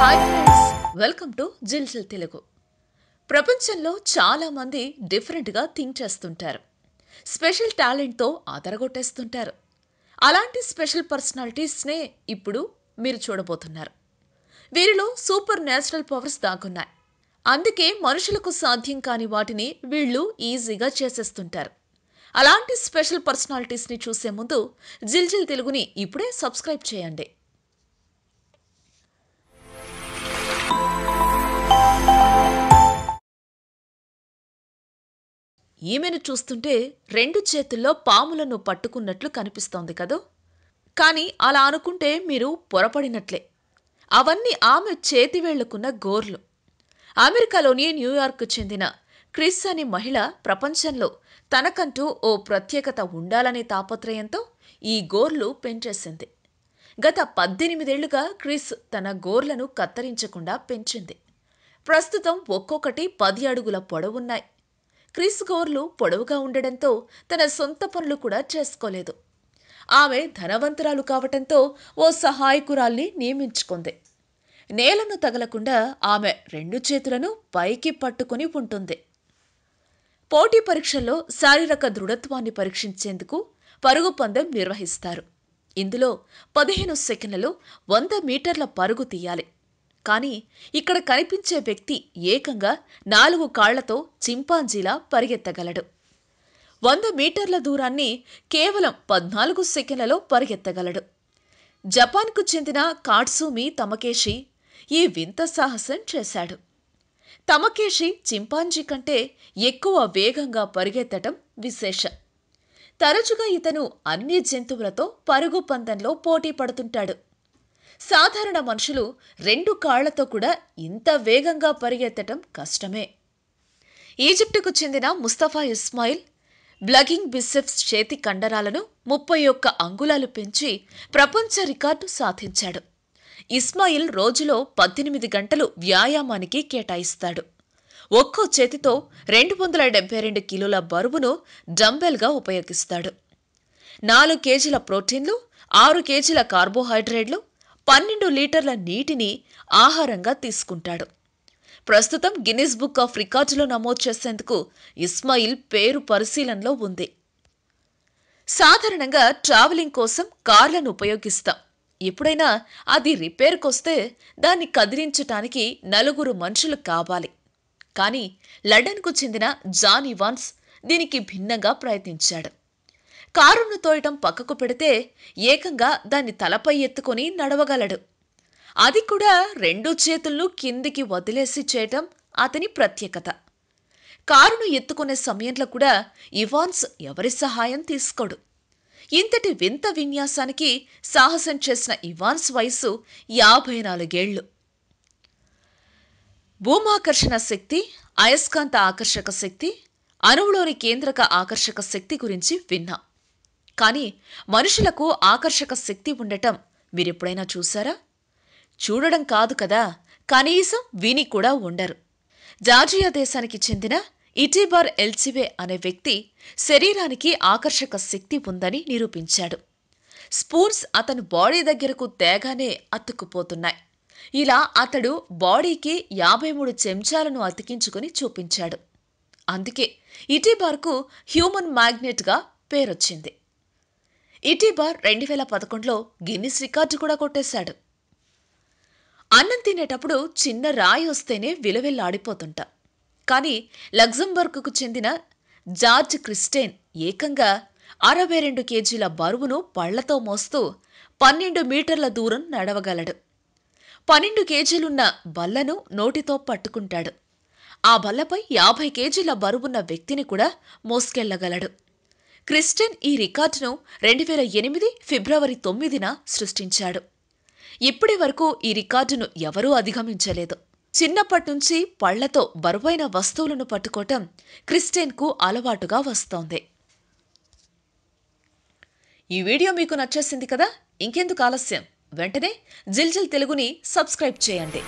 hi welcome to Jiljil Telugu ప్రపంచంలో మంది డిఫరెంట్గా థింక్ చేస్తుంటారు స్పెషల్ టాలెంట్తో ఆదరగొట్టేస్తుంటారు అలాంటి స్పెషల్ పర్సనాలిటీస్నే ఇప్పుడు మీరు చూడబోతున్నారు వీరిలో సూపర్ న్యాచురల్ పవర్స్ దాగున్నాయి అందుకే మనుషులకు సాధ్యం కాని వాటిని వీళ్ళు ఈజీగా చేసేస్తుంటారు అలాంటి స్పెషల్ పర్సనాలిటీస్ని చూసే ముందు జిల్జిల్ తెలుగుని ఇప్పుడే సబ్స్క్రైబ్ చేయండి ఈమెను చూస్తుంటే రెండు చేతుల్లో పాములను పట్టుకున్నట్లు కనిపిస్తోంది కదూ కాని అలా అనుకుంటే మీరు పొరపడినట్లే అవన్నీ ఆమె చేతివేళ్లకున్న గోర్లు అమెరికాలోని న్యూయార్క్ చెందిన క్రిస్ అనే మహిళ ప్రపంచంలో తనకంటూ ఓ ప్రత్యేకత ఉండాలనే తాపత్రయంతో ఈ గోర్లు పెంచేసింది గత పద్దెనిమిదేళ్లుగా క్రిస్ తన గోర్లను కత్తిరించకుండా పెంచింది ప్రస్తుతం ఒక్కొక్కటి పది అడుగుల పొడవున్నాయి క్రిస్ గోర్లు పొడవుగా ఉండడంతో తన సొంత పనులు కూడా చేసుకోలేదు ఆమె ధనవంతురాలు కావటంతో ఓ సహాయకురాల్ని నియమించుకుంది నేలను తగలకుండా ఆమె రెండు చేతులను పైకి పట్టుకుని ఉంటుంది పోటీ పరీక్షల్లో శారీరక దృఢత్వాన్ని పరీక్షించేందుకు పరుగు పందెం నిర్వహిస్తారు ఇందులో పదిహేను సెకండ్లలో వంద మీటర్ల పరుగు తీయాలి కానీ ఇక్కడ కనిపించే వ్యక్తి ఏకంగా నాలుగు కాళ్లతో చింపాంజీలా పరిగెత్తగలడు వంద మీటర్ల దూరాన్ని కేవలం పద్నాలుగు సెకండ్లలో పరిగెత్తగలడు జపాన్కు చెందిన కాట్సూమి తమకేషి ఈ వింత సాహసం చేశాడు తమకేషి చింపాంజీ కంటే ఎక్కువ వేగంగా పరిగెత్తటం విశేషం తరచుగా ఇతను అన్ని జంతువులతో పరుగు పందంలో పోటీ పడుతుంటాడు సాధారణ మనుషులు రెండు కాళ్లతో కూడా ఇంత వేగంగా పరిగెత్తటం కష్టమే ఈజిప్టుకు చెందిన ముస్తఫా ఇస్మాయిల్ బ్లగింగ్ బిసెప్స్ చేతి కండరాలను ముప్పై ఒక్క అంగుళాలు పెంచి ప్రపంచ రికార్డు సాధించాడు ఇస్మాయిల్ రోజులో పద్దెనిమిది గంటలు వ్యాయామానికి కేటాయిస్తాడు ఒక్కో చేతితో రెండు వందల డెబ్బై రెండు కిలోల బరువును డంబెల్గా ఉపయోగిస్తాడు నాలుగు కేజీల ప్రోటీన్లు ఆరు కేజీల కార్బోహైడ్రేట్లు పన్నెండు లీటర్ల నీటిని ఆహారంగా తీసుకుంటాడు ప్రస్తుతం గిన్నిస్ బుక్ ఆఫ్ రికార్డులో నమోదు చేసేందుకు ఇస్మాయిల్ పేరు పరిశీలనలో ఉంది సాధారణంగా ట్రావెలింగ్ కోసం కార్లను ఉపయోగిస్తాం ఎప్పుడైనా అది రిపేర్కొస్తే దాన్ని కదిలించటానికి నలుగురు మనుషులు కావాలి కానీ లండన్కు చెందిన జాన్ ఇవాన్స్ దీనికి భిన్నంగా ప్రయత్నించాడు కారును తోయటం పక్కకు పెడితే ఏకంగా దాన్ని తలపై ఎత్తుకొని నడవగలడు అది కూడా రెండు చేతులను కిందికి వదిలేసి చేయటం అతని ప్రత్యేకత కారును ఎత్తుకునే సమయంలో కూడా ఇవాన్స్ ఎవరి సహాయం తీసుకోడు ఇంతటి వింత విన్యాసానికి సాహసం చేసిన ఇవాన్స్ వయసు యాభై నాలుగేళ్లు భూమాకర్షణ శక్తి అయస్కాంత ఆకర్షక శక్తి అణువులోని కేంద్రక ఆకర్షక శక్తి గురించి విన్నాం కానీ మనుషులకు ఆకర్షక శక్తి ఉండటం మీరెప్పుడైనా చూశారా చూడడం కాదు కదా కనీసం విని కూడా ఉండరు జార్జియా దేశానికి చెందిన ఇటీబార్ ఎల్సివే అనే వ్యక్తి శరీరానికి ఆకర్షక శక్తి ఉందని నిరూపించాడు స్పూన్స్ అతని బాడీ దగ్గరకు తేగానే అతుక్కుపోతున్నాయి ఇలా అతడు బాడీకి యాభై మూడు చెంచాలను అతికించుకుని చూపించాడు అందుకే ఇటీబార్కు హ్యూమన్ మ్యాగ్నెట్గా పేరొచ్చింది ఇటీబా రెండు వేల పదకొండులో గిన్నిస్ రికార్డు కూడా కొట్టేశాడు అన్నం తినేటప్పుడు చిన్న రాయి వస్తేనే విలవెల్లాడిపోతుంట కానీ లగ్జంబర్గ్కు చెందిన జార్జ్ క్రిస్టేన్ ఏకంగా అరవై రెండు కేజీల బరువును పళ్లతో మోస్తూ పన్నెండు మీటర్ల దూరం నడవగలడు పన్నెండు కేజీలున్న బల్లను నోటితో పట్టుకుంటాడు ఆ బల్లపై యాభై కేజీల బరువున్న వ్యక్తిని కూడా మోసుకెళ్లగలడు క్రిస్టన్ ఈ రికార్డును రెండు వేల ఎనిమిది ఫిబ్రవరి తొమ్మిదిన సృష్టించాడు ఇప్పటి వరకు ఈ రికార్డును ఎవరూ అధిగమించలేదు చిన్నప్పటినుంచి పళ్లతో బరువైన వస్తువులను పట్టుకోవటం క్రిస్టియన్కు అలవాటుగా వస్తోంది ఈ వీడియో మీకు నచ్చేసింది కదా ఇంకెందుకు ఆలస్యం వెంటనే జిల్జిల్ తెలుగుని సబ్స్క్రైబ్ చేయండి